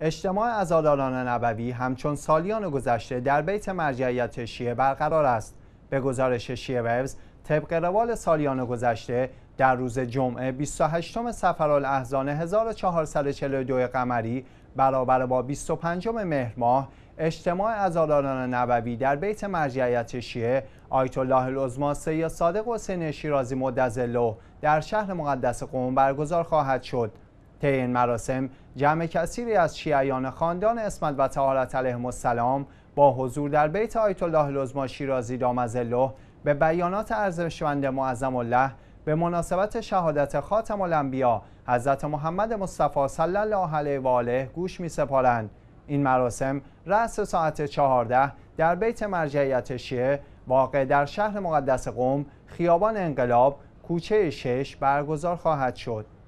اجتماع ازاداران نبوی همچون سالیان گذشته در بیت مرجعیت شیعه برقرار است به گزارش شیعه ویوز طبق روال سالیان گذشته در روز جمعه 28 احزان 1442 قمری برابر با 25 مهر ماه اجتماع ازاداران نبوی در بیت مرجعیت شیعه آیت الله العظما سید صادق حسین شیرازی مدزلو در شهر مقدس قوم برگزار خواهد شد طی این مراسم جمع کثیری از شیعیان خاندان اسمت و تعالت علیهم السلام با حضور در بیت آیت الله لزما شیرازی از الله به بیانات ارزشمند معظم الله به مناسبت شهادت خاتم الانبیا حضرت محمد مصطفی صلی الله علیه و آله گوش می سپارند این مراسم رأس ساعت 14 در بیت مرجعیت شیعه واقع در شهر مقدس قوم خیابان انقلاب کوچه شش برگزار خواهد شد